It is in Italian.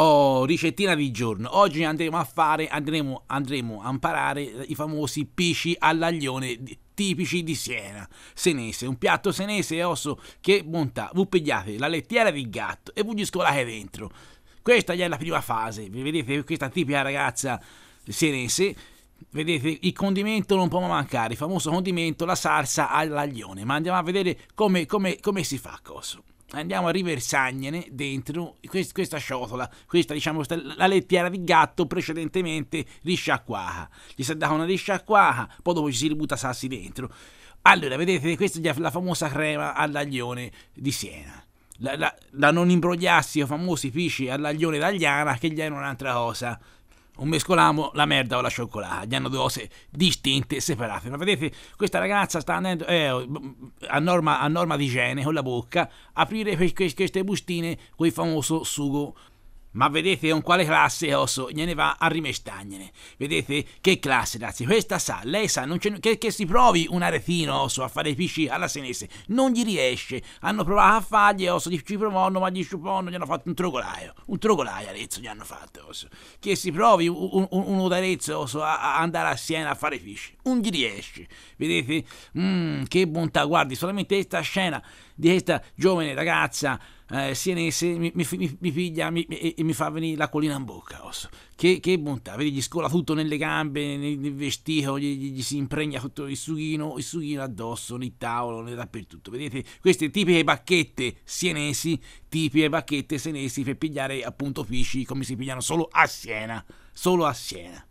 Oh, ricettina di giorno. Oggi andremo a fare, andremo, andremo a imparare i famosi pici all'aglione tipici di Siena, senese, un piatto senese e osso che monta, voi pigliate la lettiera di gatto e voi gli dentro. Questa è la prima fase, vedete questa tipica ragazza senese, vedete il condimento non può mancare, il famoso condimento, la salsa all'aglione, ma andiamo a vedere come, come, come si fa coso andiamo a riversargliene dentro questa ciotola, questa diciamo la lettiera di gatto precedentemente risciacquata. Gli si è data una risciacquata, poi dopo ci si ributta sassi dentro. Allora, vedete, questa è la famosa crema all'aglione di Siena. La, la, la non imbrogliassi o famosi pisci all'aglione d'Agliana, che gli è un'altra cosa non mescoliamo la merda o la cioccolata, gli hanno due cose distinte e separate. Ma vedete, questa ragazza sta andando eh, oh, a, norma, a norma di igiene con la bocca, aprire que- queste bustine con il famoso sugo ma vedete con quale classe Osso gliene va a rimestagnene. Vedete che classe, ragazzi. Questa sa, lei sa, che, che, si provi un aretino Osso a fare i PC alla senese. Non gli riesce. Hanno provato a fargli Osso, ci provonno, ma gli sciuponno, gli hanno fatto un trogolaio. Un trogolaio Arezzo gli hanno fatto Osso. Che si provi un, un, un Arezzo Osso a, a, andare a Siena a fare i PC. Non gli riesce. Vedete? Mm, che bontà, guardi, solamente questa scena di questa giovane ragazza eh, sienese mi, mi, mi, mi piglia e, e, mi fa venire la colina in bocca. Osso. Che, che, bontà, vedi, gli scola tutto nelle gambe, nel, nel vestito, gli, gli, gli, si impregna tutto il sughino, il sughino addosso, nel tavolo, nel dappertutto. Vedete, queste tipiche bacchette sienesi, tipiche bacchette sienesi per pigliare appunto pesci come si pigliano solo a Siena, solo a Siena.